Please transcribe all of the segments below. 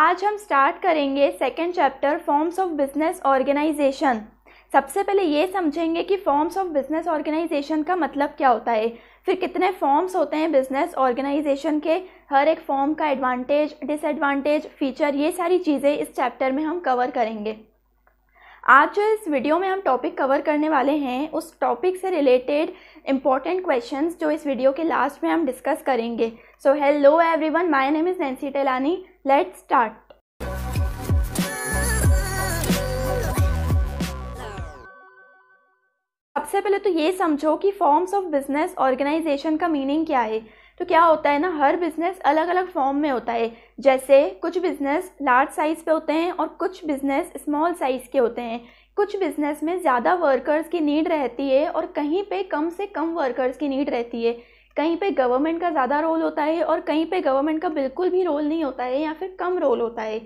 आज हम स्टार्ट करेंगे second chapter forms of business organisation सबसे पहले ये समझेंगे कि फॉर्म्स ऑफ बिजनेस ऑर्गेनाइजेशन का मतलब क्या होता है फिर कितने फॉर्म्स होते हैं बिजनेस ऑर्गेनाइजेशन के हर एक फॉर्म का एडवांटेज डिसएडवांटेज फीचर ये सारी चीज़ें इस चैप्टर में हम कवर करेंगे आज जो इस वीडियो में हम टॉपिक कवर करने वाले हैं उस टॉपिक से रिलेटेड इम्पॉर्टेंट क्वेश्चंस जो इस वीडियो के लास्ट में हम डिस्कस करेंगे hello everyone my name is Nancy Telani let start सबसे पहले तो ये समझो कि फॉर्म्स ऑफ बिजनेस ऑर्गेनाइजेशन का मीनिंग क्या है तो क्या होता है ना हर बिजनेस अलग अलग फॉर्म में होता है जैसे कुछ बिजनेस लार्ज साइज पे होते हैं और कुछ बिजनेस स्मॉल साइज के होते हैं कुछ बिजनेस में ज़्यादा वर्कर्स की नीड रहती है और कहीं पे कम से कम वर्कर्स की नीड रहती है कहीं पे गवर्नमेंट का ज़्यादा रोल होता है और कहीं पे गवर्नमेंट का बिल्कुल भी रोल नहीं होता है या फिर कम रोल होता है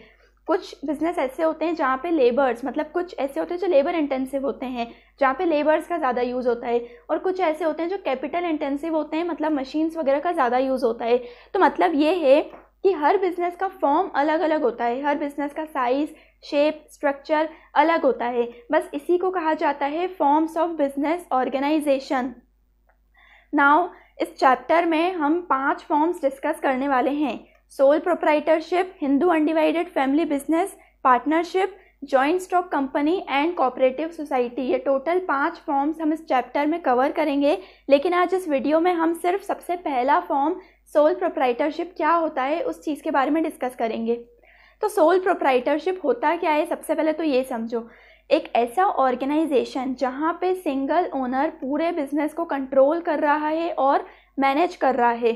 कुछ बिजनेस ऐसे होते हैं जहाँ पे लेबर्स मतलब कुछ ऐसे होते हैं जो लेबर इंटेंसिव होते हैं जहाँ पे लेबर्स का ज़्यादा यूज़ होता है और कुछ ऐसे होते हैं जो कैपिटल इंटेंसिव होते हैं मतलब मशीन्स वगैरह का ज़्यादा यूज़ होता है तो मतलब ये है कि हर बिज़नेस का फॉर्म अलग अलग होता है हर बिज़नेस का साइज़ शेप स्ट्रक्चर अलग होता है बस इसी को कहा जाता है forms of business organisation now इस चैप्टर में हम पांच फॉर्म्स डिस्कस करने वाले हैं sole proprietorship Hindu undivided family business partnership joint stock company and cooperative society ये टोटल पांच फॉर्म्स हम इस चैप्टर में कवर करेंगे लेकिन आज इस वीडियो में हम सिर्फ सबसे पहला फॉर्म सोल प्रोप्राइटरशिप क्या होता है उस चीज़ के बारे में डिस्कस करेंगे तो सोल प्रोप्राइटरशिप होता क्या है सबसे पहले तो ये समझो एक ऐसा ऑर्गेनाइजेशन जहाँ पे सिंगल ओनर पूरे बिजनेस को कंट्रोल कर रहा है और मैनेज कर रहा है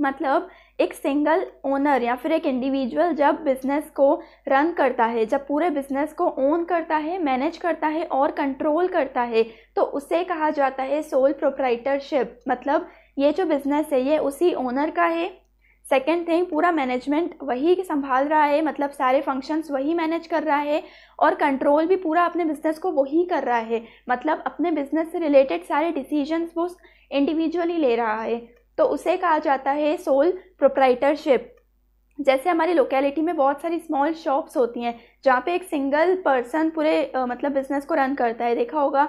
मतलब एक सिंगल ओनर या फिर एक इंडिविजुअल जब बिजनेस को रन करता है जब पूरे बिजनेस को ओन करता है मैनेज करता है और कंट्रोल करता है तो उसे कहा जाता है सोल प्रोप्राइटरशिप मतलब ये जो बिजनेस है ये उसी ओनर का है सेकेंड थिंग पूरा मैनेजमेंट वही संभाल रहा है मतलब सारे फंक्शंस वही मैनेज कर रहा है और कंट्रोल भी पूरा अपने बिजनेस को वही कर रहा है मतलब अपने बिजनेस से रिलेटेड सारे डिसीजंस वो इंडिविजुअली ले रहा है तो उसे कहा जाता है सोल प्रोप्राइटरशिप जैसे हमारी लोकेलिटी में बहुत सारी स्मॉल शॉप्स होती हैं जहाँ पे एक सिंगल पर्सन पूरे मतलब बिजनेस को रन करता है देखा होगा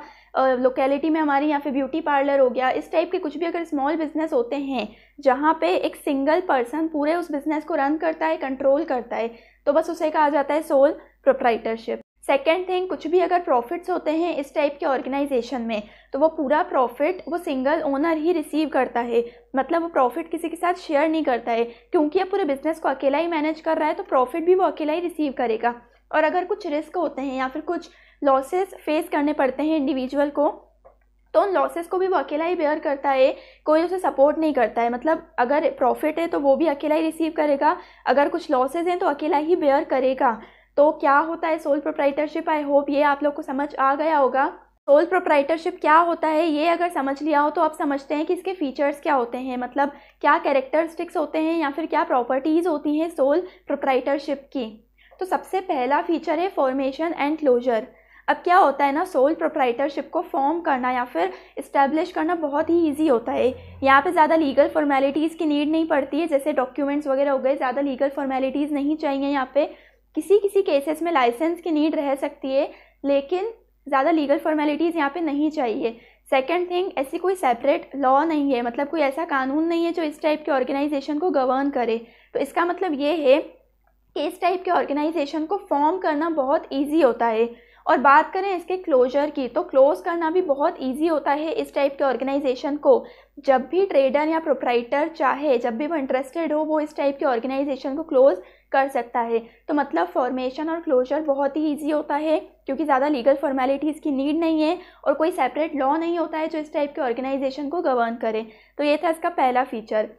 लोकेलिटी में हमारी यहाँ पे ब्यूटी पार्लर हो गया इस टाइप के कुछ भी अगर स्मॉल बिजनेस होते हैं जहाँ पे एक सिंगल पर्सन पूरे उस बिजनेस को रन करता है कंट्रोल करता है तो बस उसे कहा जाता है सोल प्रोप्राइटरशिप सेकेंड थिंग कुछ भी अगर प्रॉफिट्स होते हैं इस टाइप के ऑर्गेनाइजेशन में तो वो पूरा प्रॉफिट वो सिंगल ओनर ही रिसीव करता है मतलब वो प्रॉफिट किसी के साथ शेयर नहीं करता है क्योंकि अब पूरे बिजनेस को अकेला ही मैनेज कर रहा है तो प्रॉफिट भी वो अकेला ही रिसीव करेगा और अगर कुछ रिस्क होते हैं या फिर कुछ लॉसेस फेस करने पड़ते हैं इंडिविजुअल को तो उन लॉसेस को भी वो अकेला ही बेयर करता है कोई उसे सपोर्ट नहीं करता है मतलब अगर प्रॉफिट है तो वो भी अकेला ही रिसीव करेगा अगर कुछ लॉसेज हैं तो अकेला ही बेयर करेगा तो क्या होता है सोल प्रोप्राइटरशिप आई होप ये आप लोग को समझ आ गया होगा सोल प्रोप्राइटरशिप क्या होता है ये अगर समझ लिया हो तो आप समझते हैं कि इसके फीचर्स क्या होते हैं मतलब क्या कैरेक्टरिस्टिक्स होते हैं या फिर क्या प्रॉपर्टीज़ होती हैं सोल प्रोप्राइटरशिप की तो सबसे पहला फीचर है फॉर्मेशन एंड क्लोजर अब क्या होता है ना सोल प्रोप्राइटरशिप को फॉर्म करना या फिर इस्टेब्लिश करना बहुत ही ईजी होता है यहाँ पे ज़्यादा लीगल फॉर्मेलिटीज़ की नीड नहीं पड़ती है जैसे डॉक्यूमेंट्स वगैरह हो गए ज़्यादा लीगल फॉर्मेलिटीज़ नहीं चाहिए यहाँ पे किसी किसी केसेस में लाइसेंस की नीड रह सकती है लेकिन ज़्यादा लीगल फॉर्मेलिटीज़ यहाँ पे नहीं चाहिए सेकेंड थिंग ऐसी कोई सेपरेट लॉ नहीं है मतलब कोई ऐसा कानून नहीं है जो इस टाइप के ऑर्गेनाइजेशन को गवर्न करे तो इसका मतलब ये है कि इस टाइप के ऑर्गेनाइजेशन को फॉर्म करना बहुत ईजी होता है और बात करें इसके क्लोजर की तो क्लोज करना भी बहुत ईजी होता है इस टाइप के ऑर्गेनाइजेशन को जब भी ट्रेडर या प्रोप्राइटर चाहे जब भी वो इंटरेस्टेड हो वो इस टाइप के ऑर्गेनाइजेशन को क्लोज कर सकता है तो मतलब फॉर्मेशन और क्लोजर बहुत ही ईजी होता है क्योंकि ज़्यादा लीगल फॉर्मेलिटीज़ की नीड नहीं है और कोई सेपरेट लॉ नहीं होता है जो इस टाइप के ऑर्गेनाइजेशन को गवर्न करे तो ये था इसका पहला फीचर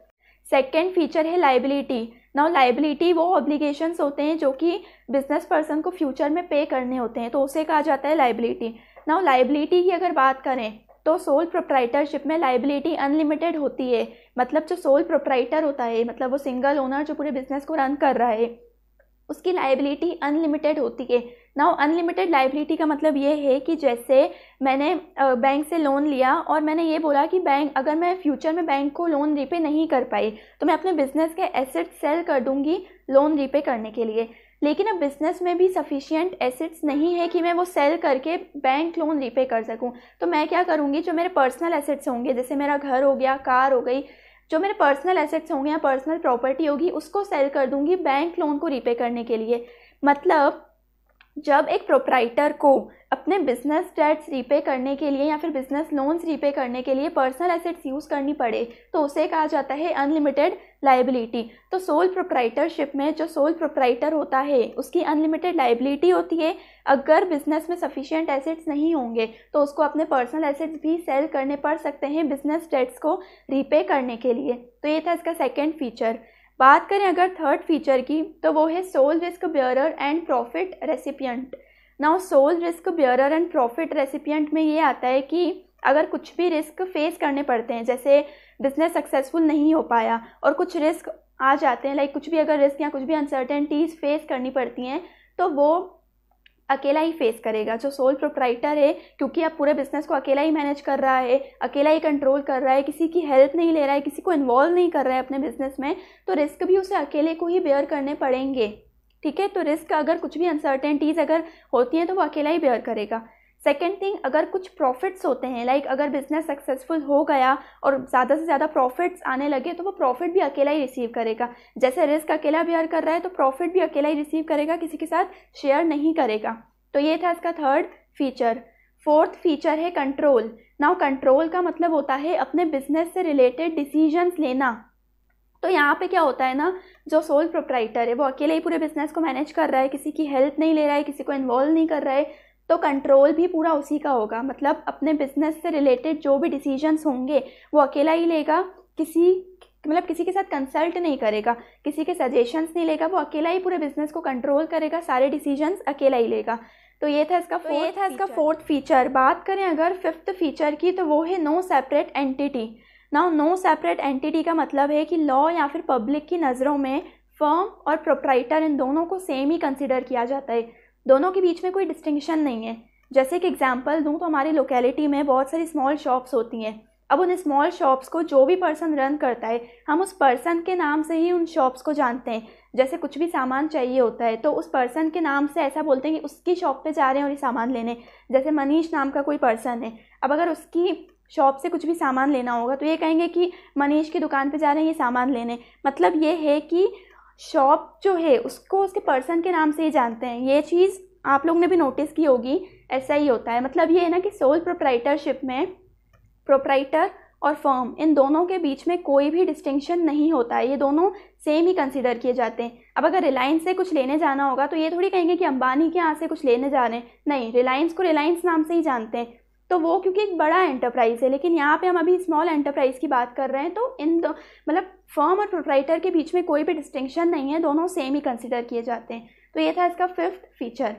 सेकेंड फीचर है लाइबिलिटी नाउ लाइबिलिटी वो ऑब्लिगेशन होते हैं जो कि बिजनेस पर्सन को फ्यूचर में पे करने होते हैं तो उसे कहा जाता है लाइबिलिटी नाउ लाइबिलिटी की अगर बात करें तो सोल प्रोप्राइटरशिप में लाइबिलिटी अनलिमिटेड होती है मतलब जो सोल प्रोप्राइटर होता है मतलब वो सिंगल ओनर जो पूरे बिजनेस को रन कर रहा है उसकी लाइबिलिटी अनलिमिटेड होती है नाउ अनलिमिटेड लाइबिलिटी का मतलब ये है कि जैसे मैंने बैंक से लोन लिया और मैंने ये बोला कि बैंक अगर मैं फ्यूचर में बैंक को लोन रीपे नहीं कर पाई तो मैं अपने बिजनेस के एसेट सेल कर दूंगी लोन रीपे करने के लिए लेकिन अब बिजनेस में भी सफिशियंट एसेट्स नहीं है कि मैं वो सेल करके बैंक लोन रीपे कर सकूं तो मैं क्या करूंगी जो मेरे पर्सनल एसेट्स होंगे जैसे मेरा घर हो गया कार हो गई जो मेरे पर्सनल एसेट्स होंगे या पर्सनल प्रॉपर्टी होगी उसको सेल कर दूंगी बैंक लोन को रीपे करने के लिए मतलब जब एक प्रोप्राइटर को अपने बिजनेस डेट्स रीपे करने के लिए या फिर बिजनेस लोन्स रीपे करने के लिए पर्सनल एसेट्स यूज़ करनी पड़े तो उसे कहा जाता है अनलिमिटेड लाइबिलिटी तो सोल प्रोप्राइटरशिप में जो सोल प्रोप्राइटर होता है उसकी अनलिमिटेड लाइबिलिटी होती है अगर बिजनेस में सफिशियंट एसेट्स नहीं होंगे तो उसको अपने पर्सनल एसेट्स भी सेल करने पड़ सकते हैं बिजनेस डेट्स को रीपे करने के लिए तो ये था इसका सेकेंड फीचर बात करें अगर थर्ड फीचर की तो वो है sole risk bearer and profit recipient ना sole risk bearer and profit recipient में ये आता है कि अगर कुछ भी रिस्क फेस करने पड़ते हैं जैसे बिजनेस सक्सेसफुल नहीं हो पाया और कुछ रिस्क आ जाते हैं लाइक कुछ भी अगर रिस्क या कुछ भी अनसर्टेनिटीज़ फेस करनी पड़ती हैं तो वो अकेला ही फेस करेगा जो सोल प्रोप्राइटर है क्योंकि अब पूरे बिजनेस को अकेला ही मैनेज कर रहा है अकेला ही कंट्रोल कर रहा है किसी की हेल्प नहीं ले रहा है किसी को इन्वॉल्व नहीं कर रहा है अपने बिजनेस में तो रिस्क भी उसे अकेले को ही बेयर करने पड़ेंगे ठीक है तो रिस्क अगर कुछ भी अनसर्टेनिटीज़ अगर होती हैं तो वो अकेला ही बेयर करेगा सेकेंड थिंग अगर कुछ प्रॉफिट्स होते हैं लाइक like अगर बिजनेस सक्सेसफुल हो गया और ज़्यादा से ज़्यादा प्रॉफिट्स आने लगे तो वो प्रॉफिट भी अकेला ही रिसीव करेगा जैसे रिस्क अकेला बेयर कर रहा है तो प्रॉफिट भी अकेला ही रिसीव करेगा किसी के साथ शेयर नहीं करेगा तो ये था इसका थर्ड फीचर फोर्थ फीचर है कंट्रोल नाउ कंट्रोल का मतलब होता है अपने बिजनेस से रिलेटेड डिसीजंस लेना तो यहाँ पे क्या होता है ना जो सोल प्रोप्राइटर है वो अकेले ही पूरे बिजनेस को मैनेज कर रहा है किसी की हेल्प नहीं ले रहा है किसी को इन्वॉल्व नहीं कर रहा है तो कंट्रोल भी पूरा उसी का होगा मतलब अपने बिजनेस से रिलेटेड जो भी डिसीजंस होंगे वो अकेला ही लेगा किसी मतलब किसी के साथ कंसल्ट नहीं करेगा किसी के सजेशंस नहीं लेगा वो अकेला ही पूरे बिजनेस को कंट्रोल करेगा सारे डिसीजंस अकेला ही लेगा तो ये था इसका तो ये था इसका फोर्थ फीचर बात करें अगर फिफ्थ फीचर की तो वो है no separate entity now no separate entity का मतलब है कि लॉ या फिर पब्लिक की नज़रों में फर्म और प्रोप्राइटर इन दोनों को सेम ही कंसिडर किया जाता है दोनों के बीच में कोई डिस्टिंक्शन नहीं है जैसे कि एग्जाम्पल दूँ तो हमारी लोकेलिटी में बहुत सारी स्मॉल शॉप्स होती हैं अब उन स्मॉल शॉप्स को जो भी पर्सन रन करता है हम उस पर्सन के नाम से ही उन शॉप्स को जानते हैं जैसे कुछ भी सामान चाहिए होता है तो उस पर्सन के नाम से ऐसा बोलते हैं कि उसकी शॉप पे जा रहे हैं और ये सामान लेने जैसे मनीष नाम का कोई पर्सन है अब अगर उसकी शॉप से कुछ भी सामान लेना होगा तो ये कहेंगे कि मनीष की दुकान पे जा रहे हैं ये सामान लेने मतलब ये है कि शॉप जो है उसको उसके पर्सन के नाम से ही जानते हैं ये चीज़ आप लोग ने भी नोटिस की होगी ऐसा ही होता है मतलब ये है ना कि सोल प्रोप्राइटरशिप में प्रोप्राइटर और फर्म इन दोनों के बीच में कोई भी डिस्टिंक्शन नहीं होता है ये दोनों सेम ही कंसिडर किए जाते हैं अब अगर रिलायंस से कुछ लेने जाना होगा तो ये थोड़ी कहेंगे कि अंबानी के यहाँ से कुछ लेने जा रहे हैं नहीं रिलायंस को रिलायंस नाम से ही जानते हैं तो वो क्योंकि एक बड़ा एंटरप्राइज़ है लेकिन यहाँ पे हम अभी स्मॉल एंटरप्राइज़ की बात कर रहे हैं तो इन दो मतलब फर्म और प्रोप्राइटर के बीच में कोई भी डिस्टिंक्शन नहीं है दोनों सेम ही कंसिडर किए जाते हैं तो ये था इसका फिफ्थ फीचर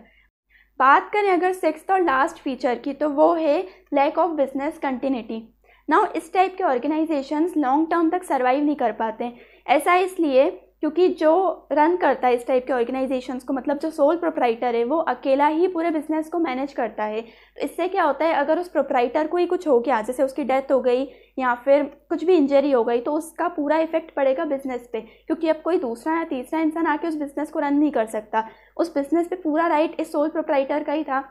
बात करें अगर सिक्स और लास्ट फीचर की तो वो है lack of business continuity now इस टाइप के ऑर्गेनाइजेशंस लॉन्ग टर्म तक सर्वाइव नहीं कर पाते ऐसा इसलिए क्योंकि जो रन करता है इस टाइप के ऑर्गेनाइजेशंस को मतलब जो सोल प्रोप्राइटर है वो अकेला ही पूरे बिजनेस को मैनेज करता है तो इससे क्या होता है अगर उस प्रोप्राइटर को ही कुछ हो गया जैसे उसकी डेथ हो गई या फिर कुछ भी इंजरी हो गई तो उसका पूरा इफेक्ट पड़ेगा बिजनेस पे क्योंकि अब कोई दूसरा या तीसरा इंसान आके उस बिजनेस को रन नहीं कर सकता उस बिजनेस पे पूरा राइट इस सोल प्रोप्राइटर का ही था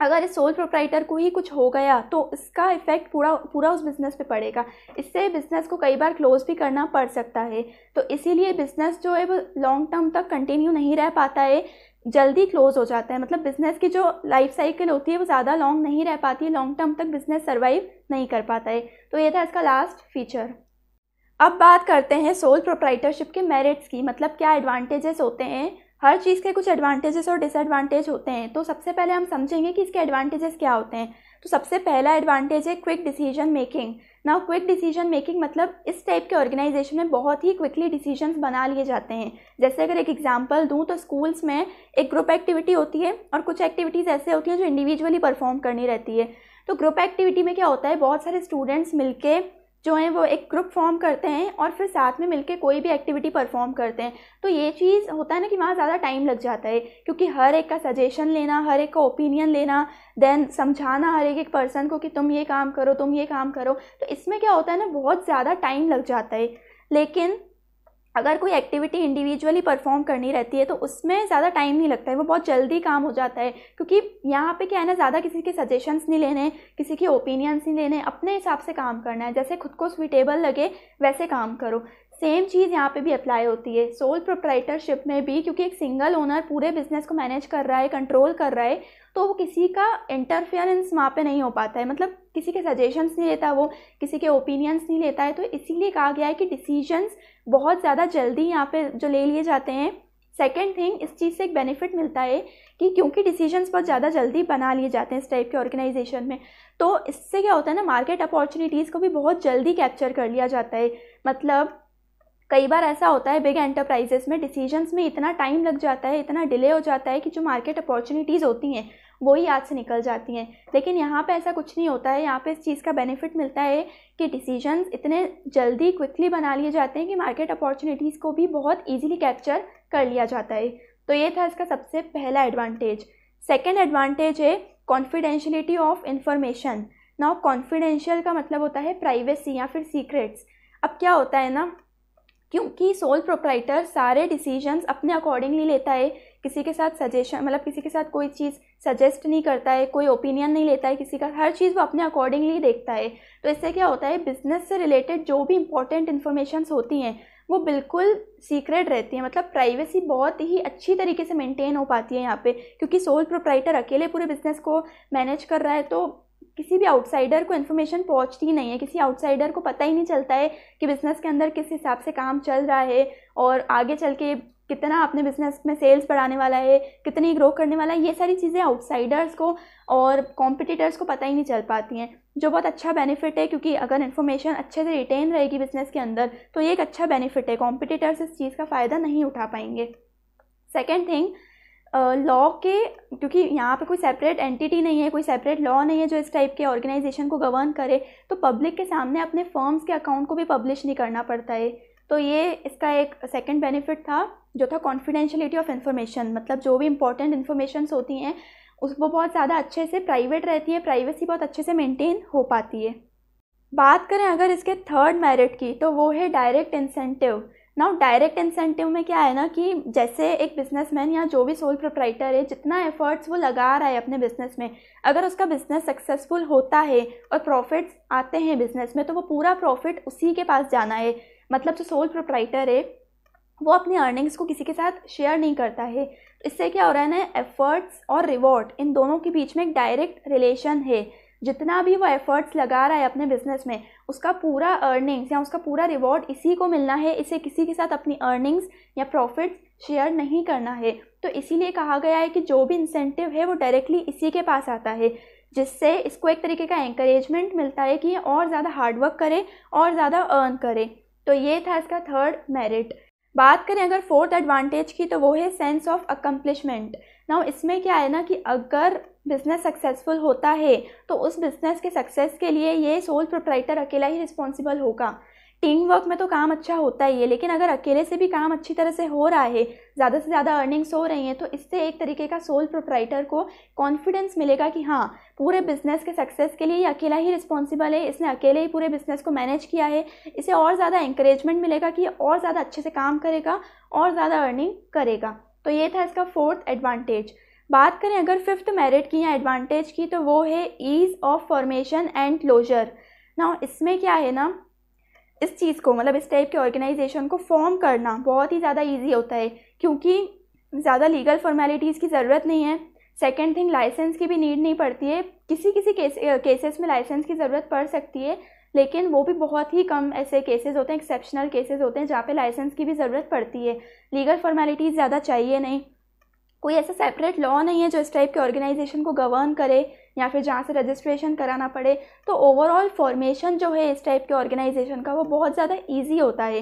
अगर इस सोल प्रोप्राइटर को ही कुछ हो गया तो इसका इफेक्ट पूरा पूरा उस बिज़नेस पे पड़ेगा इससे बिज़नेस को कई बार क्लोज भी करना पड़ सकता है तो इसीलिए बिज़नेस जो है वो लॉन्ग टर्म तक कंटिन्यू नहीं रह पाता है जल्दी क्लोज हो जाता है मतलब बिज़नेस की जो लाइफ साइकिल होती है वो ज़्यादा लॉन्ग नहीं रह पाती है लॉन्ग टर्म तक बिज़नेस सर्वाइव नहीं कर पाता है तो ये था इसका लास्ट फीचर अब बात करते हैं सोल प्रोप्राइटरशिप के मेरिट्स की मतलब क्या एडवांटेजेस होते हैं हर चीज़ के कुछ एडवांटेजेस और डिसएडवांटेज होते हैं तो सबसे पहले हम समझेंगे कि इसके एडवांटेजेस क्या होते हैं तो सबसे पहला एडवांटेज है quick decision making now quick decision making मतलब इस टाइप के ऑर्गेनाइजेशन में बहुत ही क्विकली डिसीजन बना लिए जाते हैं जैसे अगर एक एग्जाम्पल दूँ तो स्कूल्स में एक ग्रुप एक्टिविटी होती है और कुछ एक्टिविटीज़ ऐसे होती हैं जो इंडिविजुअली परफॉर्म करनी रहती है तो ग्रुप एक्टिविटी में क्या होता है बहुत सारे स्टूडेंट्स मिलकर जो हैं वो एक ग्रुप फॉर्म करते हैं और फिर साथ में मिलके कोई भी एक्टिविटी परफॉर्म करते हैं तो ये चीज़ होता है ना कि वहाँ ज़्यादा टाइम लग जाता है क्योंकि हर एक का सजेशन लेना हर एक का ओपिनियन लेना देन समझाना हर एक एक पर्सन को कि तुम ये काम करो तुम ये काम करो तो इसमें क्या होता है ना बहुत ज़्यादा टाइम लग जाता है लेकिन अगर कोई एक्टिविटी इंडिविजुअली परफॉर्म करनी रहती है तो उसमें ज़्यादा टाइम नहीं लगता है वो बहुत जल्दी काम हो जाता है क्योंकि यहाँ पे क्या है ना ज़्यादा किसी के सजेशंस नहीं लेने किसी के ओपिनियंस नहीं लेने अपने हिसाब से काम करना है जैसे खुद को स्वीटेबल लगे वैसे काम करो सेम चीज़ यहाँ पे भी अप्लाई होती है सोल प्रोप्राइटरशिप में भी क्योंकि एक सिंगल ओनर पूरे बिजनेस को मैनेज कर रहा है कंट्रोल कर रहा है तो वो किसी का इंटरफेरेंस वहाँ पे नहीं हो पाता है मतलब किसी के सजेशंस नहीं लेता वो किसी के ओपिनियंस नहीं लेता है तो इसीलिए कहा गया है कि डिसीजंस बहुत ज़्यादा जल्दी यहाँ पे जो ले लिए जाते हैं सेकेंड थिंग इस चीज़ से एक बेनिफिट मिलता है कि क्योंकि डिसीजंस बहुत ज़्यादा जल्दी बना लिए जाते हैं इस टाइप के ऑर्गेनाइजेशन में तो इससे क्या होता है ना मार्केट अपॉर्चुनिटीज़ को भी बहुत जल्दी कैप्चर कर लिया जाता है मतलब कई बार ऐसा होता है बिग एंटरप्राइजेस में डिसीजंस में इतना टाइम लग जाता है इतना डिले हो जाता है कि जो मार्केट अपॉर्चुनिटीज़ होती हैं वो ही से निकल जाती हैं लेकिन यहाँ पे ऐसा कुछ नहीं होता है यहाँ पे इस चीज़ का बेनिफिट मिलता है कि डिसीजंस इतने जल्दी क्विकली बना लिए जाते हैं कि मार्केट अपॉर्चुनिटीज़ को भी बहुत ईजिली कैप्चर कर लिया जाता है तो ये था इसका सबसे पहला एडवांटेज सेकेंड एडवांटेज है confidentiality of information now confidential का मतलब होता है प्राइवेसी या फिर सीक्रेट्स अब क्या होता है ना क्योंकि सोल प्रोप्राइटर सारे डिसीजंस अपने अकॉर्डिंगली लेता है किसी के साथ सजेशन मतलब किसी के साथ कोई चीज़ सजेस्ट नहीं करता है कोई ओपिनियन नहीं लेता है किसी का हर चीज़ वो अपने अकॉर्डिंगली देखता है तो इससे क्या होता है बिजनेस से रिलेटेड जो भी इंपॉर्टेंट इन्फॉर्मेशन होती हैं वो बिल्कुल सीक्रेट रहती है मतलब प्राइवेसी बहुत ही अच्छी तरीके से मेंटेन हो पाती है यहाँ पे क्योंकि सोल प्रोप्राइटर अकेले पूरे बिजनेस को मैनेज कर रहा है तो किसी भी आउटसाइडर को इन्फॉर्मेशन पहुंचती नहीं है किसी आउटसाइडर को पता ही नहीं चलता है कि बिज़नेस के अंदर किस हिसाब से काम चल रहा है और आगे चल के कितना अपने बिजनेस में सेल्स बढ़ाने वाला है कितनी ग्रो करने वाला है ये सारी चीज़ें आउटसाइडर्स को और कॉम्पिटिटर्स को पता ही नहीं चल पाती हैं जो बहुत अच्छा बेनिफिट है क्योंकि अगर इन्फॉर्मेशन अच्छे से रिटेन रहेगी बिजनेस के अंदर तो ये एक अच्छा बेनिफिट है कॉम्पिटिटर्स इस चीज़ का फ़ायदा नहीं उठा पाएंगे सेकेंड थिंग लॉ के क्योंकि यहाँ पे कोई सेपरेट एंटिटी नहीं है कोई सेपरेट लॉ नहीं है जो इस टाइप के ऑर्गेनाइजेशन को गवर्न करे तो पब्लिक के सामने अपने फर्म्स के अकाउंट को भी पब्लिश नहीं करना पड़ता है तो ये इसका एक सेकंड बेनिफिट था जो था कॉन्फिडेंशियलिटी ऑफ इन्फॉर्मेशन मतलब जो भी इंपॉर्टेंट इन्फॉर्मेशंस होती हैं उसको बहुत ज़्यादा अच्छे से प्राइवेट रहती है प्राइवेसी बहुत अच्छे से मेंटेन हो पाती है बात करें अगर इसके थर्ड मेरिट की तो वो है direct incentive now direct incentive में क्या है ना कि जैसे एक बिजनेसमैन या जो भी सोल प्रोप्राइटर है जितना एफर्ट्स वो लगा रहा है अपने बिजनेस में अगर उसका बिजनेस सक्सेसफुल होता है और प्रॉफिट्स आते हैं बिजनेस में तो वो पूरा प्रॉफिट उसी के पास जाना है मतलब जो सोल प्रोप्राइटर है वो अपनी अर्निंग्स को किसी के साथ शेयर नहीं करता है इससे क्या हो रहा है ना एफर्ट्स और रिवॉर्ड इन दोनों के बीच में एक डायरेक्ट रिलेशन है जितना भी वो एफर्ट्स लगा रहा है अपने बिजनेस में उसका पूरा अर्निंग्स या उसका पूरा रिवॉर्ड इसी को मिलना है इसे किसी के साथ अपनी अर्निंग्स या प्रॉफिट्स शेयर नहीं करना है तो इसीलिए कहा गया है कि जो भी इंसेंटिव है वो डायरेक्टली इसी के पास आता है जिससे इसको एक तरीके का एंकरेजमेंट मिलता है कि ये और ज़्यादा हार्डवर्क करे और ज़्यादा अर्न करे तो ये था इसका थर्ड मेरिट बात करें अगर फोर्थ एडवांटेज की तो वो है सेंस ऑफ अकम्पलिशमेंट ना इसमें क्या है ना कि अगर बिजनेस सक्सेसफुल होता है तो उस बिजनेस के सक्सेस के लिए ये सोल प्रोप्राइटर अकेला ही रिस्पॉन्सिबल होगा टीम वर्क में तो काम अच्छा होता ही है लेकिन अगर अकेले से भी काम अच्छी तरह से हो रहा है ज़्यादा से ज़्यादा अर्निंग्स हो रही हैं तो इससे एक तरीके का सोल प्रोप्राइटर को कॉन्फिडेंस मिलेगा कि हाँ पूरे बिजनेस के सक्सेस के लिए ये अकेला ही रिस्पॉन्सिबल है इसने अकेले ही पूरे बिजनेस को मैनेज किया है इसे और ज़्यादा इंकरेजमेंट मिलेगा कि और ज़्यादा अच्छे से काम करेगा और ज़्यादा अर्निंग करेगा तो ये था इसका फोर्थ एडवांटेज बात करें अगर फिफ्थ मेरिट की या एडवांटेज की तो वो है ease of formation and closure ना इसमें क्या है ना इस चीज़ को मतलब इस टाइप के ऑर्गेनाइजेशन को फॉर्म करना बहुत ही ज़्यादा ईजी होता है क्योंकि ज़्यादा लीगल फॉर्मेलिटीज़ की ज़रूरत नहीं है सेकेंड थिंग लाइसेंस की भी नीड नहीं पड़ती है किसी किसी केस केसेस में लाइसेंस की ज़रूरत पड़ सकती है लेकिन वो भी बहुत ही कम ऐसे केसेस होते हैं एक्सेप्शनल केसेस होते हैं जहाँ पे लाइसेंस की भी ज़रूरत पड़ती है लीगल फॉर्मेलिटीज़ ज़्यादा चाहिए नहीं कोई ऐसा सेपरेट लॉ नहीं है जो इस टाइप के ऑर्गेनाइजेशन को गवर्न करे या फिर जहाँ से रजिस्ट्रेशन कराना पड़े तो ओवरऑल फॉर्मेशन जो है इस टाइप के ऑर्गेनाइजेशन का वो बहुत ज़्यादा ईजी होता है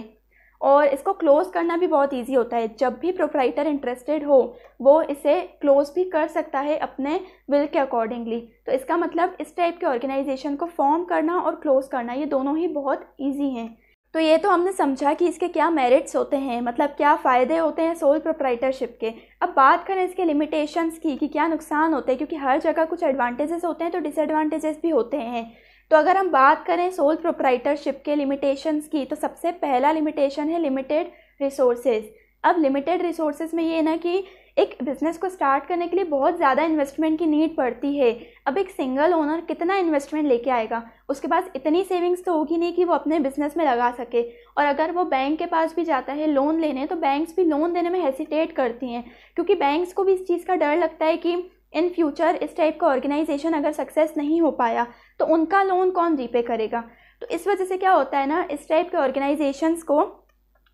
और इसको क्लोज़ करना भी बहुत इजी होता है जब भी प्रोप्राइटर इंटरेस्टेड हो वो इसे क्लोज़ भी कर सकता है अपने विल के अकॉर्डिंगली तो इसका मतलब इस टाइप के ऑर्गेनाइजेशन को फॉर्म करना और क्लोज़ करना ये दोनों ही बहुत ईजी हैं तो ये तो हमने समझा कि इसके क्या मेरिट्स होते हैं मतलब क्या फ़ायदे होते हैं सोल प्रोप्राइटरशिप के अब बात करें इसके लिमिटेशंस की कि क्या नुकसान होते हैं क्योंकि हर जगह कुछ एडवांटेजेस होते हैं तो डिसएडवांटेजेस भी होते हैं तो अगर हम बात करें सोल प्रोप्राइटरशिप के लिमिटेशंस की तो सबसे पहला लिमिटेशन है लिमिटेड रिसोर्सेज अब लिमिटेड रिसोर्सेज में ये ना कि एक बिज़नेस को स्टार्ट करने के लिए बहुत ज़्यादा इन्वेस्टमेंट की नीड पड़ती है अब एक सिंगल ओनर कितना इन्वेस्टमेंट लेके आएगा उसके पास इतनी सेविंग्स तो होगी नहीं कि वो अपने बिज़नेस में लगा सके और अगर वो बैंक के पास भी जाता है लोन लेने तो बैंक्स भी लोन देने में हेसिटेट करती हैं क्योंकि बैंक्स को भी इस चीज़ का डर लगता है कि इन फ्यूचर इस टाइप का ऑर्गेनाइजेशन अगर सक्सेस नहीं हो पाया तो उनका लोन कौन रीपे करेगा तो इस वजह से क्या होता है ना इस टाइप के ऑर्गेनाइजेशंस को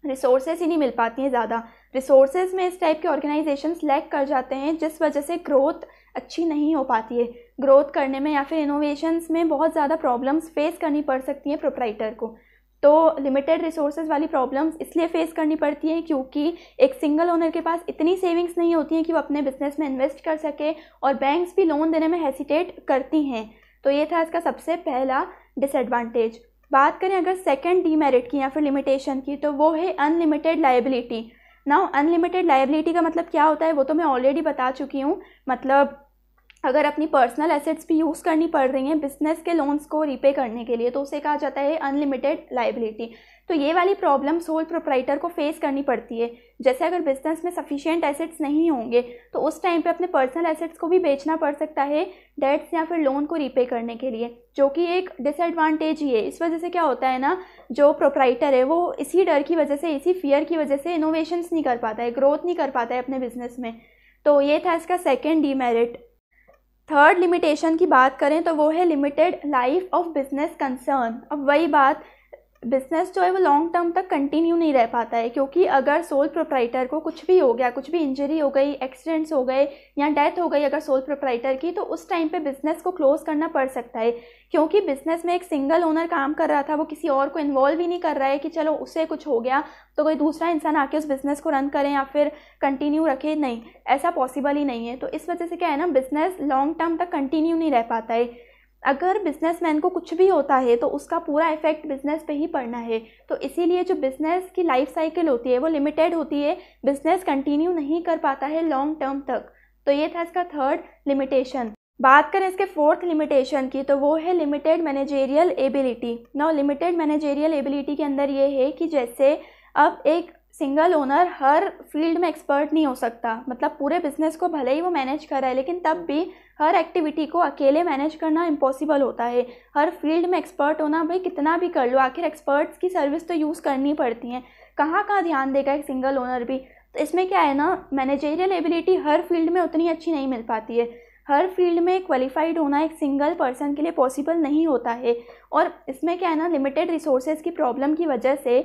रिसोर्सेज ही नहीं मिल पाती हैं ज़्यादा रिसोर्सेज में इस टाइप के ऑर्गेनाइजेशंस लैक कर जाते हैं जिस वजह से ग्रोथ अच्छी नहीं हो पाती है ग्रोथ करने में या फिर इनोवेशंस में बहुत ज़्यादा प्रॉब्लम्स फेस करनी पड़ सकती हैं प्रोपराइटर को तो लिमिटेड रिसोर्सेज वाली प्रॉब्लम्स इसलिए फेस करनी पड़ती हैं क्योंकि एक सिंगल ओनर के पास इतनी सेविंग्स नहीं होती हैं कि वो अपने बिजनेस में इन्वेस्ट कर सके और बैंक्स भी लोन देने में हेसिटेट करती हैं तो ये था इसका सबसे पहला डिसएडवांटेज बात करें अगर सेकेंड डीमेरिट की या फिर लिमिटेशन की तो वो है unlimited liability now unlimited liability का मतलब क्या होता है वो तो मैं ऑलरेडी बता चुकी हूँ मतलब अगर अपनी पर्सनल एसेट्स भी यूज़ करनी पड़ रही हैं बिजनेस के लोन्स को रीपे करने के लिए तो उसे कहा जाता है अनलिमिटेड लाइबिलिटी तो ये वाली प्रॉब्लम सोल प्रोपराइटर को फेस करनी पड़ती है जैसे अगर बिजनेस में सफिशियंट एसेट्स नहीं होंगे तो उस टाइम पे अपने पर्सनल एसेट्स को भी बेचना पड़ सकता है डेट्स या फिर लोन को रीपे करने के लिए जो कि एक डिसएडवांटेज ही है इस वजह से क्या होता है ना जो प्रोपराइटर है वो इसी डर की वजह से इसी फियर की वजह से इनोवेशंस नहीं कर पाता है ग्रोथ नहीं कर पाता है अपने बिजनेस में तो ये था इसका सेकेंड डीमेरिट थर्ड लिमिटेशन की बात करें तो वो है limited life of business concern अब वही बात बिजनेस जो है वो लॉन्ग टर्म तक कंटिन्यू नहीं रह पाता है क्योंकि अगर सोल प्रोप्राइटर को कुछ भी हो गया कुछ भी इंजरी हो गई एक्सीडेंट्स हो गए या डेथ हो गई अगर सोल प्रोप्राइटर की तो उस टाइम पे बिजनेस को क्लोज करना पड़ सकता है क्योंकि बिजनेस में एक सिंगल ओनर काम कर रहा था वो किसी और को इन्वॉल्व ही नहीं कर रहा है कि चलो उससे कुछ हो गया तो कोई दूसरा इंसान आके उस बिज़नेस को रन करें या फिर कंटिन्यू रखे नहीं ऐसा पॉसिबल ही नहीं है तो इस वजह से क्या है ना बिज़नेस लॉन्ग टर्म तक कंटिन्यू नहीं रह पाता है अगर बिजनेसमैन को कुछ भी होता है तो उसका पूरा इफेक्ट बिजनेस पे ही पड़ना है तो इसीलिए जो बिजनेस की लाइफ साइकिल होती है वो लिमिटेड होती है बिजनेस कंटिन्यू नहीं कर पाता है लॉन्ग टर्म तक तो ये था इसका थर्ड लिमिटेशन बात करें इसके फोर्थ लिमिटेशन की तो वो है limited managerial ability now limited managerial ability के अंदर ये है कि जैसे अब एक सिंगल ओनर हर फील्ड में एक्सपर्ट नहीं हो सकता मतलब पूरे बिजनेस को भले ही वो मैनेज कर रहा है लेकिन तब भी हर एक्टिविटी को अकेले मैनेज करना इम्पॉसिबल होता है हर फील्ड में एक्सपर्ट होना भाई कितना भी कर लो आखिर एक्सपर्ट्स की सर्विस तो यूज़ करनी पड़ती हैं कहाँ कहाँ ध्यान देगा एक सिंगल ओनर भी तो इसमें क्या है ना मैनेजेरियल एबिलिटी हर फील्ड में उतनी अच्छी नहीं मिल पाती है हर फील्ड में क्वालिफाइड होना एक सिंगल पर्सन के लिए पॉसिबल नहीं होता है और इसमें क्या है ना लिमिटेड रिसोर्सेज की प्रॉब्लम की वजह से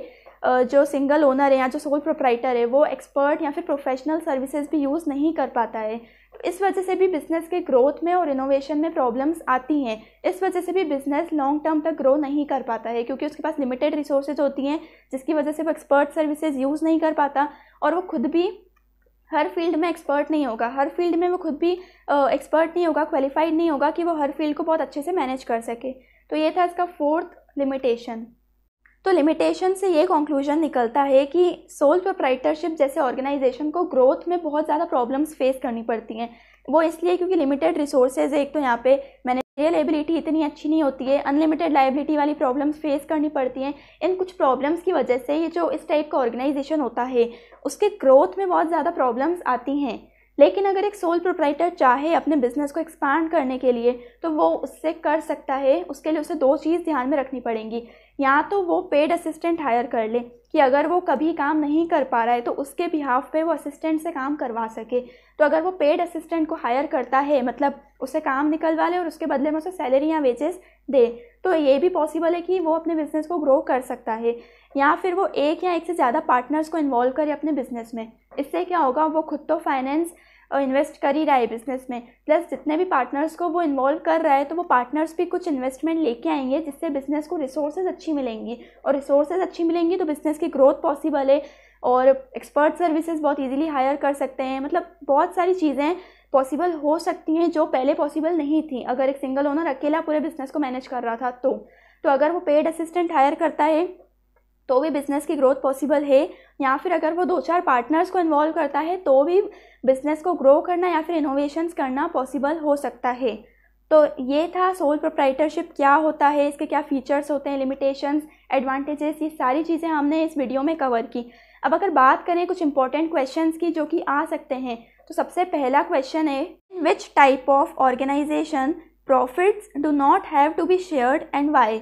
जो सिंगल ओनर है या जो सोल प्रोप्राइटर है वो एक्सपर्ट या फिर प्रोफेशनल सर्विसेज भी यूज़ नहीं कर पाता है तो इस वजह से भी बिज़नेस के ग्रोथ में और इनोवेशन में प्रॉब्लम्स आती हैं इस वजह से भी बिज़नेस लॉन्ग टर्म तक ग्रो नहीं कर पाता है क्योंकि उसके पास लिमिटेड रिसोर्सेज होती हैं जिसकी वजह से वो एक्सपर्ट सर्विसेज यूज़ नहीं कर पाता और वो खुद भी हर फील्ड में एक्सपर्ट नहीं होगा हर फील्ड में वो खुद भी एक्सपर्ट नहीं होगा क्वालिफाइड नहीं होगा कि वो हर फील्ड को बहुत अच्छे से मैनेज कर सके तो ये था इसका फोर्थ लिमिटेशन तो लिमिटेशन से ये कंक्लूजन निकलता है कि सोल प्रोप्राइटरशिप जैसे ऑर्गेनाइजेशन को ग्रोथ में बहुत ज़्यादा प्रॉब्लम्स फेस करनी पड़ती हैं वो इसलिए क्योंकि लिमिटेड रिसोर्सेज एक तो यहाँ पे मैनेजरियल एबिलिटी इतनी अच्छी नहीं होती है अनलिमिटेड लाइबिलिटी वाली प्रॉब्लम्स फेस करनी पड़ती हैं इन कुछ प्रॉब्लम्स की वजह से ये जो इस टाइप का ऑर्गेनाइजेशन होता है उसके ग्रोथ में बहुत ज़्यादा प्रॉब्लम्स आती हैं लेकिन अगर एक सोल प्रोप्राइटर चाहे अपने बिजनेस को एक्सपांड करने के लिए तो वो उससे कर सकता है उसके लिए उसे दो चीज़ ध्यान में रखनी पड़ेंगी या तो वो पेड असिस्टेंट हायर कर ले कि अगर वो कभी काम नहीं कर पा रहा है तो उसके बिहाफ पे वो असिस्टेंट से काम करवा सके तो अगर वो पेड असिस्टेंट को हायर करता है मतलब उसे काम निकलवा ले और उसके बदले में उसे सैलरी या वेजेस दे तो ये भी पॉसिबल है कि वो अपने बिजनेस को ग्रो कर सकता है या फिर वो एक या एक से ज़्यादा पार्टनर्स को इन्वॉल्व करे अपने बिजनेस में इससे क्या होगा वो खुद तो फाइनेंस इन्वेस्ट कर ही रहा है बिज़नेस में प्लस जितने भी पार्टनर्स को वो इन्वॉल्व कर रहा है तो वो पार्टनर्स भी कुछ इन्वेस्टमेंट लेके आएंगे जिससे बिज़नेस को रिसोर्सेज अच्छी मिलेंगी और रिसोर्सेज अच्छी मिलेंगी तो बिज़नेस की ग्रोथ पॉसिबल है और एक्सपर्ट सर्विसेज बहुत इजीली हायर कर सकते हैं मतलब बहुत सारी चीज़ें पॉसिबल हो सकती हैं जो पहले पॉसिबल नहीं थी अगर एक सिंगल ओनर अकेला पूरे बिज़नेस को मैनेज कर रहा था तो तो अगर वो पेड असिस्टेंट हायर करता है तो भी बिज़नेस की ग्रोथ पॉसिबल है या फिर अगर वो दो चार पार्टनर्स को इन्वॉल्व करता है तो भी बिज़नेस को ग्रो करना या फिर इनोवेशंस करना पॉसिबल हो सकता है तो ये था सोल प्रोप्राइटरशिप क्या होता है इसके क्या फीचर्स होते हैं लिमिटेशंस एडवांटेजेस ये सारी चीज़ें हमने इस वीडियो में कवर की अब अगर बात करें कुछ इंपॉर्टेंट क्वेश्चंस की जो कि आ सकते हैं तो सबसे पहला क्वेश्चन है which type of organisation profits do not have to be shared and why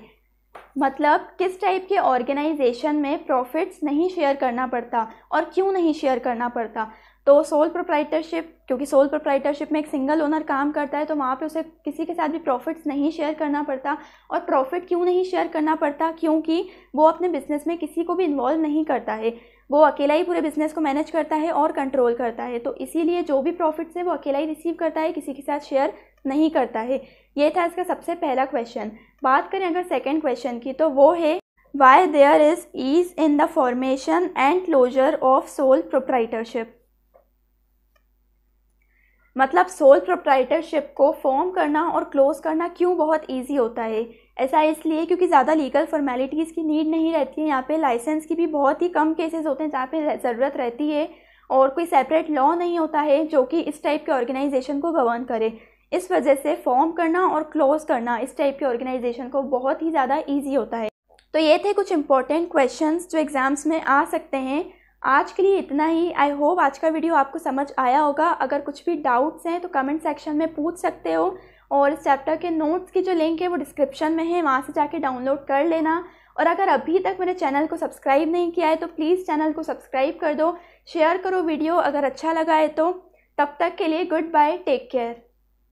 मतलब किस टाइप के ऑर्गेनाइजेशन में प्रॉफिट्स नहीं शेयर करना पड़ता और क्यों नहीं शेयर करना पड़ता तो सोल प्रोप्राइटरशिप क्योंकि सोल प्रोप्राइटरशिप में एक सिंगल ओनर काम करता है तो वहाँ पे उसे किसी के साथ भी प्रॉफिट्स नहीं शेयर करना पड़ता और प्रॉफिट क्यों नहीं शेयर करना पड़ता क्योंकि वो अपने बिजनेस में किसी को भी इन्वॉल्व नहीं करता है वो अकेला ही पूरे बिजनेस को मैनेज करता है और कंट्रोल करता है तो इसीलिए जो भी प्रॉफिट्स है वो अकेला ही रिसीव करता है किसी के साथ शेयर नहीं करता है ये था इसका सबसे पहला क्वेश्चन बात करें अगर सेकेंड क्वेश्चन की तो वो है why there is ease in the formation and closure of sole proprietorship मतलब सोल प्रोप्राइटरशिप को फॉर्म करना और क्लोज करना क्यों बहुत ईजी होता है ऐसा इसलिए क्योंकि ज़्यादा लीगल फॉर्मेलिटीज़ की नीड नहीं रहती है यहाँ पे लाइसेंस की भी बहुत ही कम केसेस होते हैं जहाँ पे ज़रूरत रहती है और कोई सेपरेट लॉ नहीं होता है जो कि इस टाइप के ऑर्गेनाइजेशन को गवर्न करे इस वजह से फॉर्म करना और क्लोज करना इस टाइप के ऑर्गेनाइजेशन को बहुत ही ज़्यादा ईजी होता है तो ये थे कुछ इंपॉर्टेंट क्वेश्चन जो एग्ज़ाम्स में आ सकते हैं आज के लिए इतना ही आई होप आज का वीडियो आपको समझ आया होगा अगर कुछ भी डाउट्स हैं तो कमेंट सेक्शन में पूछ सकते हो और इस चैप्टर के नोट्स की जो लिंक है वो डिस्क्रिप्शन में है वहाँ से जाके डाउनलोड कर लेना और अगर अभी तक मेरे चैनल को सब्सक्राइब नहीं किया है तो प्लीज़ चैनल को सब्सक्राइब कर दो शेयर करो वीडियो अगर अच्छा लगा है तो तब तक के लिए गुड बाय टेक केयर